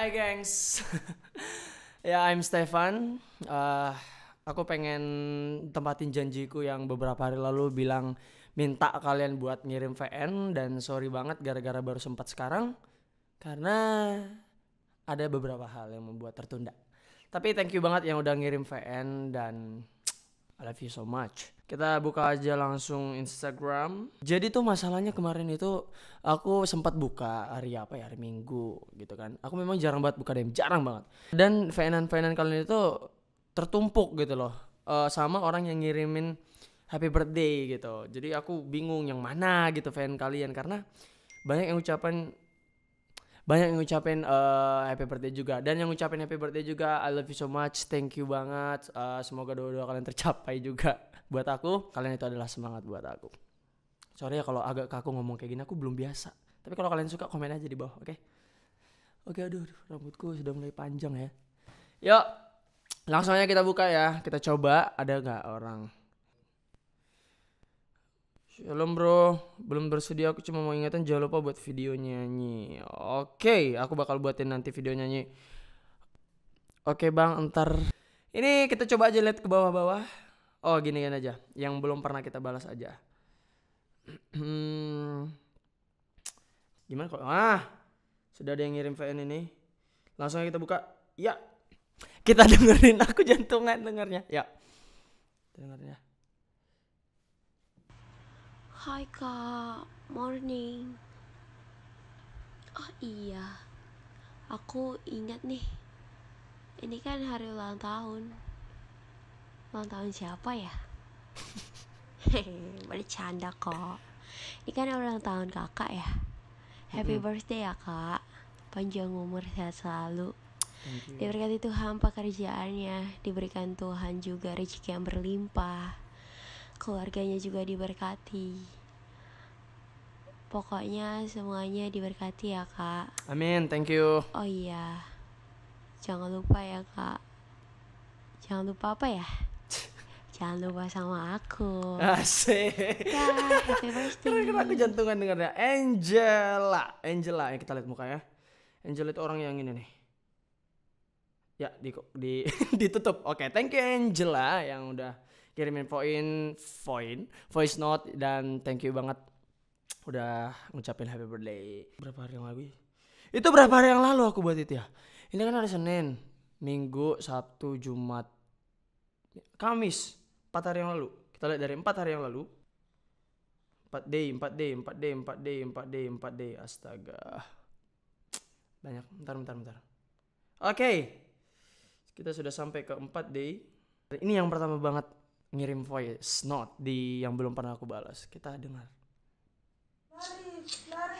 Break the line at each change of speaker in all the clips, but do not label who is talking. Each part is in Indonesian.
Hai gengs. ya, I'm Stefan. Uh, aku pengen tempatin janjiku yang beberapa hari lalu bilang minta kalian buat ngirim VN dan sorry banget gara-gara baru sempat sekarang karena ada beberapa hal yang membuat tertunda. Tapi thank you banget yang udah ngirim VN dan I love you so much. Kita buka aja langsung Instagram. Jadi tuh masalahnya kemarin itu aku sempat buka hari apa ya hari Minggu gitu kan. Aku memang jarang banget buka DM, jarang banget. Dan fanan-fanan kalian itu tertumpuk gitu loh. Uh, sama orang yang ngirimin happy birthday gitu. Jadi aku bingung yang mana gitu fan kalian karena banyak yang ucapan banyak yang ngucapin uh, happy birthday juga dan yang ngucapin happy birthday juga I love you so much thank you banget uh, semoga doa-doa kalian tercapai juga buat aku kalian itu adalah semangat buat aku sorry ya kalau agak kaku ngomong kayak gini aku belum biasa tapi kalau kalian suka komen aja di bawah oke okay? oke okay, aduh rambutku sudah mulai panjang ya yuk langsung aja kita buka ya kita coba ada nggak orang Shalom bro, belum bersedia aku cuma mau ingetin jangan lupa buat video nyanyi. Oke, okay, aku bakal buatin nanti video nyanyi. Oke okay, bang, ntar. Ini kita coba aja lihat ke bawah-bawah. Oh gini kan aja, yang belum pernah kita balas aja. Gimana kalau ah sudah ada yang ngirim VN ini, langsung aja kita buka. Ya, kita dengerin aku jantungan dengernya. Ya, dengernya. Hai kak, morning. Oh iya, aku ingat nih. Ini kan hari ulang tahun ulang tahun siapa ya canda kok ini kan ulang tahun kakak ya happy mm -hmm. birthday ya kak panjang umur sehat selalu diberkati Tuhan pekerjaannya diberikan Tuhan juga rezeki yang berlimpah keluarganya juga diberkati pokoknya semuanya diberkati ya kak amin thank you oh iya jangan lupa ya kak jangan lupa apa ya jangan lupa sama aku. Asik. Ya, happy aku jantungan dengarnya. Angela. Angela, yang kita lihat mukanya. Angela itu orang yang ini nih. Ya, di, di ditutup. Oke, okay, thank you Angela yang udah kirimin poin, poin, voice note dan thank you banget udah ngucapin happy birthday. Berapa hari yang lalu? Itu berapa hari yang lalu aku buat itu ya? Ini kan hari Senin, Minggu, Sabtu, Jumat, Kamis. 4 hari yang lalu. Kita lihat dari 4 hari yang lalu. 4 day, 4 day, 4 day, 4 day, 4 day, 4 day. Astaga. Banyak. Bentar, bentar, bentar. Oke. Okay. Kita sudah sampai ke 4 day. Ini yang pertama banget ngirim voice note di yang belum pernah aku balas. Kita dengar.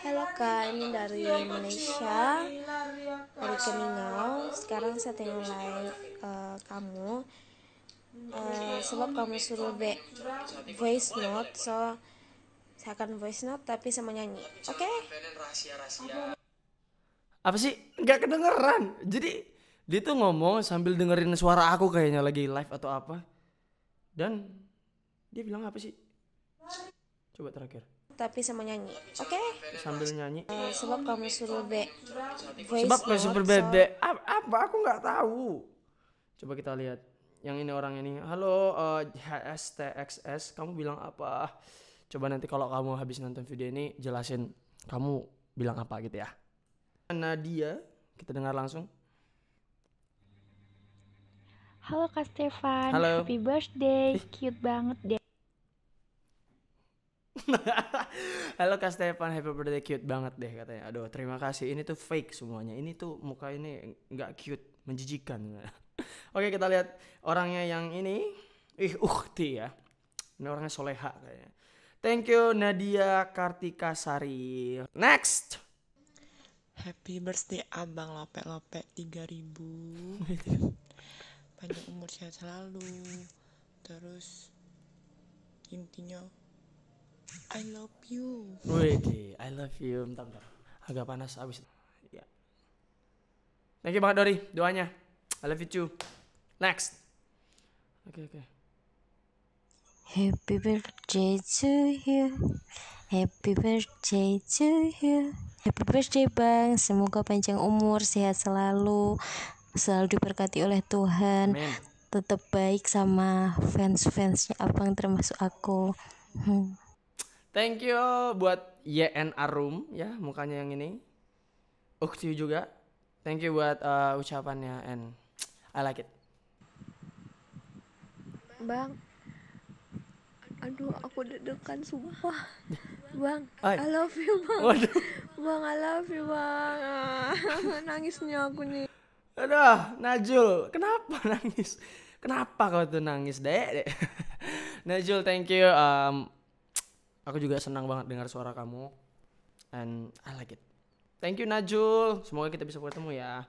Halo Kak, ini dari Malaysia, dari Keningau. Sekarang saya tengok live uh, eh, kamu uh, sebab kamu suruh be voice note so saya akan voice note tapi sama nyanyi oke okay? apa sih nggak kedengeran jadi dia tuh ngomong sambil dengerin suara aku kayaknya lagi live atau apa dan dia bilang apa sih coba terakhir tapi sama nyanyi oke okay? sambil nyanyi uh, sebab kamu suruh be voice sebab kamu suruh be, be apa aku nggak tahu coba kita lihat yang ini orang ini halo uh, eh, HSTXS kamu bilang apa coba nanti kalau kamu habis nonton video ini jelasin kamu bilang apa gitu ya Nadia kita dengar langsung halo Kak Stefan halo. happy birthday cute banget deh Halo Kak Stefan, happy birthday cute banget deh katanya. Aduh, terima kasih. Ini tuh fake semuanya. Ini tuh muka ini nggak cute, menjijikan. Oke kita lihat orangnya yang ini. Ih Ukti ya. Ini orangnya soleha kayaknya. Thank you Nadia Kartika Sari. Next. Happy birthday Abang Lope Lope 3000. Panjang umur sehat selalu. Terus intinya I love you. Wait, I love you. Bentar, bentar. Agak panas abis. Ya. Thank you banget Dori, doanya. I love you too. Next. Okay, okay. Happy birthday to you. Happy birthday to you. Happy birthday Bang. Semoga panjang umur, sehat selalu, selalu diberkati oleh Tuhan. Amen. Tetap baik sama fans-fansnya Abang termasuk aku. Hmm. Thank you buat YN Arum ya, mukanya yang ini. Ukti juga. Thank you buat uh, ucapannya and I like it. Bang. Aduh, aku deg-degan sumpah. Bang, I love you, Bang. Waduh. Bang, I love you, Bang. Ah, nangisnya aku nih. Aduh, Najul, kenapa nangis? Kenapa kau tuh nangis, Dek? Najul, thank you. Um, aku juga senang banget dengar suara kamu. And I like it. Thank you Najul. Semoga kita bisa bertemu ya.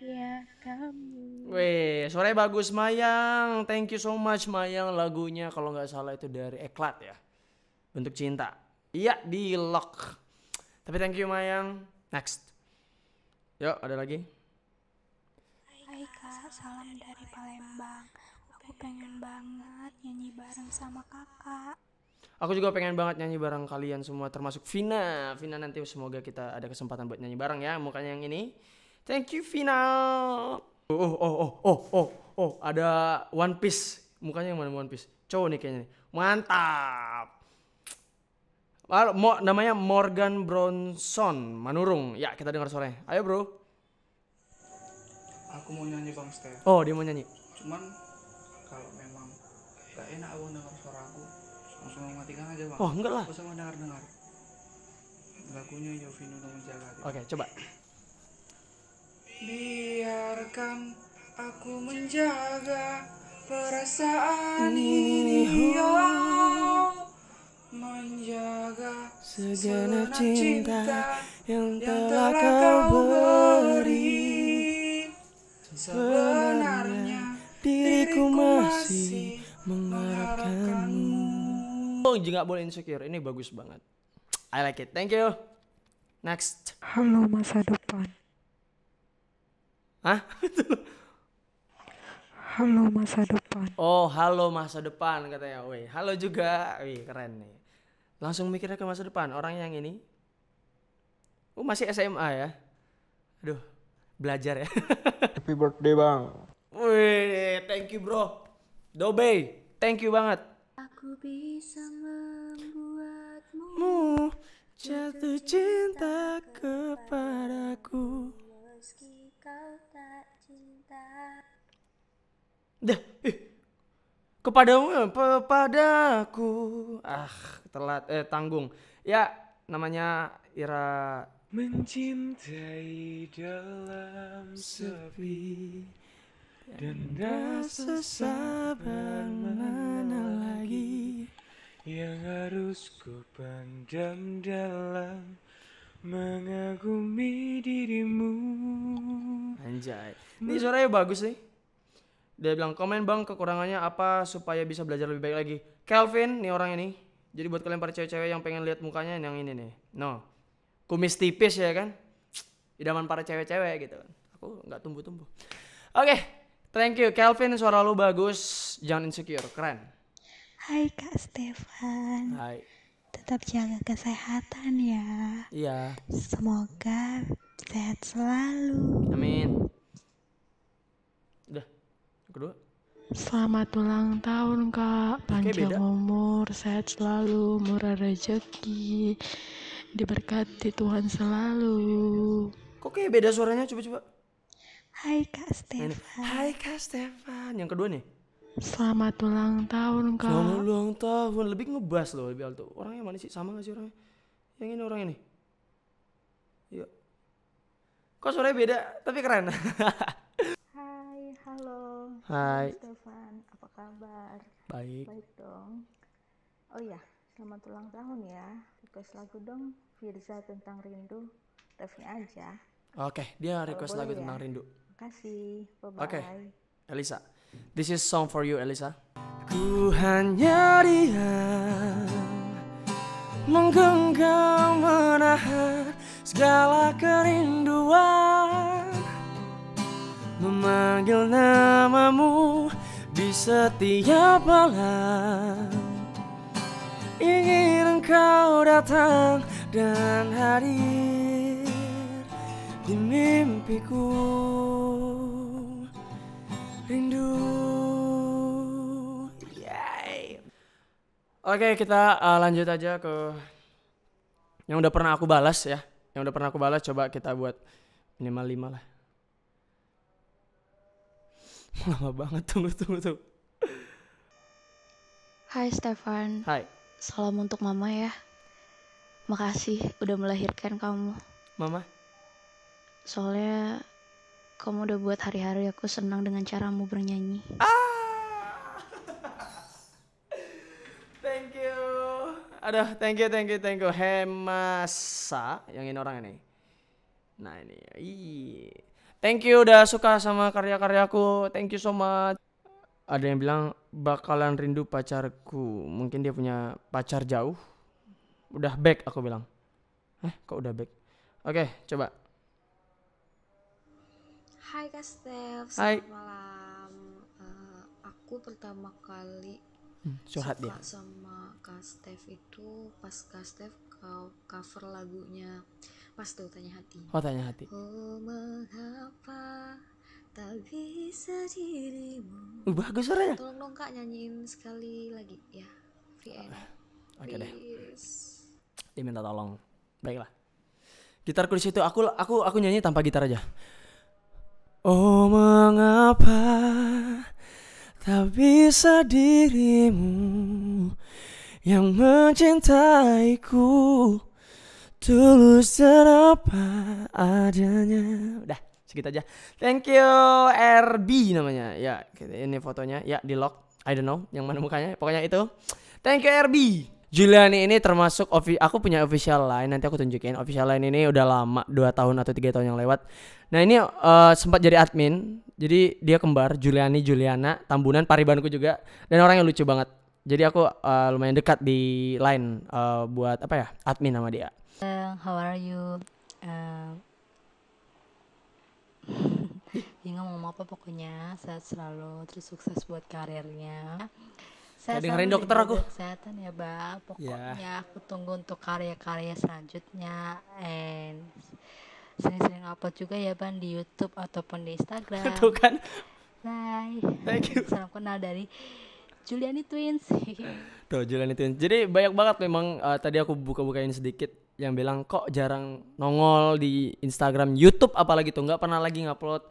bahagia kamu. Weh, sore bagus Mayang. Thank you so much Mayang lagunya kalau nggak salah itu dari Eklat ya. Bentuk cinta. Iya, di lock. Tapi thank you Mayang. Next. Yuk, ada lagi. Hai Kak, salam dari Palembang. Aku pengen banget nyanyi bareng sama Kakak. Aku juga pengen banget nyanyi bareng kalian semua termasuk Vina. Vina nanti semoga kita ada kesempatan buat nyanyi bareng ya. Mukanya yang ini. Thank you final. Oh, oh oh oh oh oh oh ada One Piece. Mukanya yang mana One Piece? Cowok nih kayaknya. Mantap. Mantap. Mo, namanya Morgan Bronson Manurung. Ya, kita dengar suaranya. Ayo, Bro. Aku mau nyanyi Bang Steph. Oh, dia mau nyanyi. Cuman kalau memang gak enak aku dengar suara aku, langsung matikan aja, Bang. Oh, enggak lah. Aku sama dengar-dengar. Lagunya Yovino Menjaga. Oke, okay, coba biarkan aku menjaga perasaan ini ya menjaga segala cinta, yang telah kau beri sebenarnya diriku masih mengharapkanmu oh juga boleh insecure ini bagus banget I like it thank you next halo masa depan Hah? halo masa depan. Oh, halo masa depan katanya. Wih, halo juga. Wih, keren nih. Langsung mikirnya ke masa depan. Orang yang ini. Oh, masih SMA ya? Aduh, belajar ya. Happy birthday, Bang. Wih, thank you, Bro. Dobe, thank you banget. Aku bisa membuatmu jatuh cinta kepadaku. Meski kau tak cinta Dah, eh. Kepadamu, eh, padaku. Ah, telat, eh tanggung. Ya, namanya Ira Mencintai dalam sepi Dan rasa sabar mana lagi Yang harus ku pandang dalam mengagumi dirimu. Anjay. Ini suaranya bagus sih. Dia bilang komen bang kekurangannya apa supaya bisa belajar lebih baik lagi. Kelvin nih orang ini. Jadi buat kalian para cewek-cewek yang pengen lihat mukanya yang ini nih. No. Kumis tipis ya kan. Idaman para cewek-cewek gitu. kan. Aku nggak tumbuh-tumbuh. Oke. Okay. Thank you Kelvin suara lu bagus. Jangan insecure. Keren. Hai Kak Stefan. Hai tetap jaga kesehatan ya. Iya. Semoga sehat selalu. Amin. Udah. Kedua. Selamat ulang tahun Kak, panjang umur, sehat selalu, murah rezeki, diberkati Tuhan selalu. Kok kayak beda suaranya coba-coba? Hai Kak Stefan. Hai Kak Stefan. Yang kedua nih. Selamat ulang tahun kak. Selamat ulang tahun. Lebih ngebas loh, lebih alto. Orangnya mana sih? Sama gak sih orangnya? Yang ini orang ini. Yuk. Iya. Kok suaranya beda, tapi keren. Hai, halo. Hai. Stefan, apa kabar? Baik. Baik dong. Oh iya, selamat ulang tahun ya. Request lagu dong, Firza tentang rindu. Refnya aja. Oke, dia request lagu ya. tentang rindu. Makasih.
Bye bye. Oke. Okay.
Elisa. This is song for you, Elisa. Ku hanya diam Menggenggam menahan segala kerinduan Memanggil namamu di setiap malam Ingin engkau datang dan hadir di mimpiku Oke, kita uh, lanjut aja ke yang udah pernah aku balas ya. Yang udah pernah aku balas coba kita buat minimal lima lah. Lama banget tunggu tunggu tunggu. Hai Stefan. Hai. Salam untuk mama ya. Makasih udah melahirkan kamu. Mama. Soalnya kamu udah buat hari-hari aku senang dengan caramu bernyanyi. Ah! Ada, thank you, thank you, thank you. Hemasa, yang ini orang ini. Nah ini, Ii. thank you udah suka sama karya-karyaku. Thank you so much. Ada yang bilang bakalan rindu pacarku. Mungkin dia punya pacar jauh. Udah back aku bilang. Eh, kok udah back? Oke, okay, coba. Hai Kak Steph, selamat Hi. malam. Uh, aku pertama kali hmm, dia. sama Kak Steph itu pas Kak Steph kau cover lagunya pas tuh tanya hati oh tanya hati oh mengapa tak bisa dirimu
uh, bagus suaranya
tolong dong kak nyanyiin sekali lagi ya VN ah, oke okay deh dia minta tolong baiklah Gitar di itu aku aku aku nyanyi tanpa gitar aja oh mengapa Tak bisa dirimu yang mencintaiku Tulus dan apa adanya Udah segitu aja Thank you RB namanya Ya ini fotonya ya di lock I don't know yang mana mukanya Pokoknya itu Thank you RB Juliani ini termasuk ofi aku punya official line nanti aku tunjukin official line ini udah lama dua tahun atau tiga tahun yang lewat. Nah ini uh, sempat jadi admin jadi dia kembar Juliani Juliana Tambunan Paribanku juga dan orang yang lucu banget. Jadi aku uh, lumayan dekat di line uh, buat apa ya admin sama dia. Uh, how are you? Uh, eh, dia ya ngomong apa pokoknya sehat selalu terus sukses buat karirnya. Saya dengerin dokter aku. Kesehatan ya, Bang. Ya. Pokoknya yeah. aku tunggu untuk karya-karya selanjutnya and sering-sering upload juga ya Ban di YouTube ataupun di Instagram. Tuh kan. Bye. Thank you. Salam kenal dari Juliani Twins. Tuh Juliani Twins. Jadi banyak banget memang uh, tadi aku buka-bukain sedikit yang bilang kok jarang nongol di Instagram, YouTube apalagi tuh nggak pernah lagi ngupload.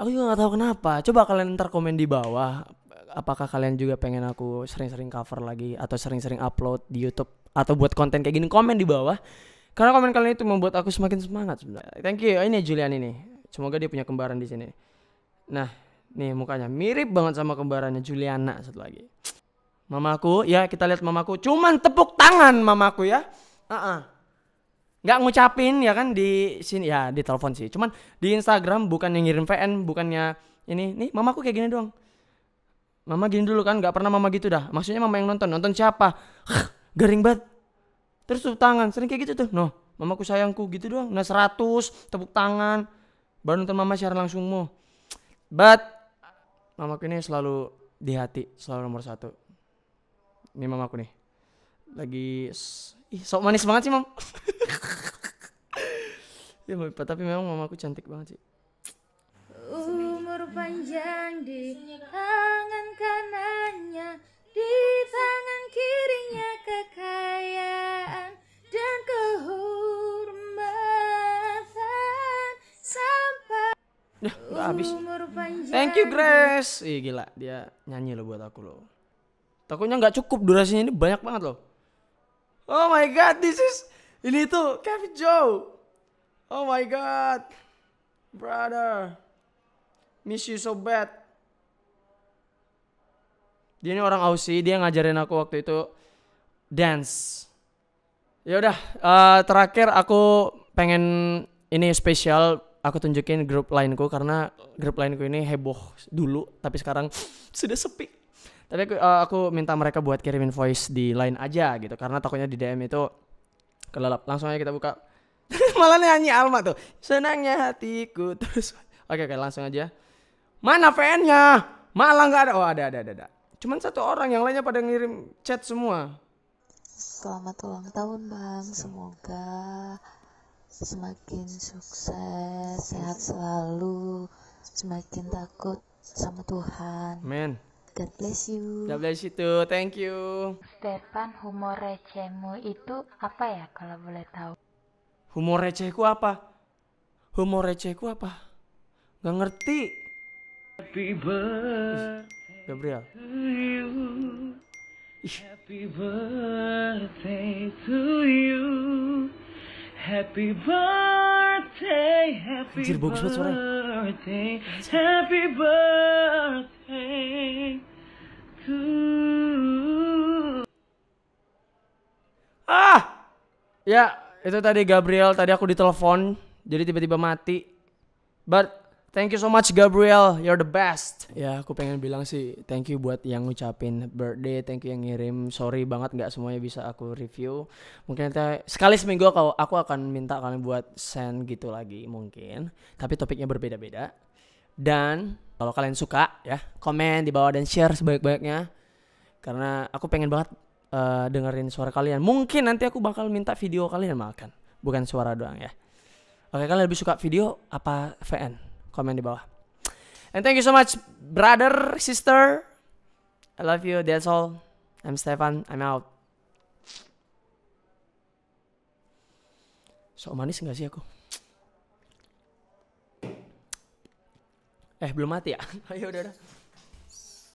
Aku juga nggak tahu kenapa. Coba kalian ntar komen di bawah apakah kalian juga pengen aku sering-sering cover lagi atau sering-sering upload di YouTube atau buat konten kayak gini komen di bawah karena komen kalian itu membuat aku semakin semangat sebenarnya. Thank you. Ini Julian ini. Semoga dia punya kembaran di sini. Nah, nih mukanya mirip banget sama kembarannya Juliana satu lagi. Mamaku, ya kita lihat mamaku. Cuman tepuk tangan mamaku ya. Uh -uh. Nggak ngucapin ya kan di sini ya di telepon sih. Cuman di Instagram bukan yang ngirim VN, bukannya ini nih mamaku kayak gini doang. Mama gini dulu kan, nggak pernah mama gitu dah. Maksudnya mama yang nonton, nonton siapa? Garing banget terus tepuk tangan sering kayak gitu tuh noh mamaku sayangku gitu doang nah 100 tepuk tangan baru nonton mama share langsung mau but mamaku ini selalu di hati selalu nomor satu ini mamaku nih lagi ih sok manis banget sih mam ya tapi memang mamaku cantik banget sih umur panjang di tangan kanannya di tangan kirinya kekayaan Dah, udah habis. Thank you Grace. Ih gila, dia nyanyi lo buat aku loh. Takutnya nggak cukup durasinya ini banyak banget loh. Oh my god, this is ini tuh Kevin Joe. Oh my god. Brother. Miss you so bad. Dia ini orang Aussie, dia ngajarin aku waktu itu dance. Ya udah, uh, terakhir aku pengen ini spesial aku tunjukin grup lainku karena grup lainku ini heboh dulu tapi sekarang sudah sepi tapi aku, uh, aku minta mereka buat kirimin voice di line aja gitu karena takutnya di DM itu kelelap langsung aja kita buka malah nyanyi Alma tuh senangnya hatiku terus oke okay, oke okay, langsung aja mana fan-nya malah nggak ada oh ada ada ada ada cuman satu orang yang lainnya pada ngirim chat semua selamat ulang tahun bang semoga semakin sukses sehat selalu semakin takut sama Tuhan Amin God bless you. God bless you too. Thank you. Stefan humor recehmu itu apa ya kalau boleh tahu? Humor recehku apa? Humor recehku apa? Gak ngerti. Happy birthday. Gabriel. Happy birthday to you. Happy birthday, happy Anjir, bagus banget suara. happy birthday to Ah! Ya, itu tadi Gabriel, tadi aku ditelepon, jadi tiba-tiba mati. But Thank you so much Gabriel, you're the best. Ya, aku pengen bilang sih thank you buat yang ngucapin birthday, thank you yang ngirim. Sorry banget nggak semuanya bisa aku review. Mungkin nanti sekali seminggu aku, aku akan minta kalian buat send gitu lagi mungkin. Tapi topiknya berbeda-beda. Dan kalau kalian suka ya, komen di bawah dan share sebaik-baiknya. Karena aku pengen banget uh, dengerin suara kalian. Mungkin nanti aku bakal minta video kalian makan, bukan suara doang ya. Oke, kalian lebih suka video apa VN? komen di bawah. And thank you so much, brother, sister. I love you. That's all. I'm Stefan. I'm out. So manis nggak sih aku? Eh belum mati ya? Ayo oh, ya udah udah.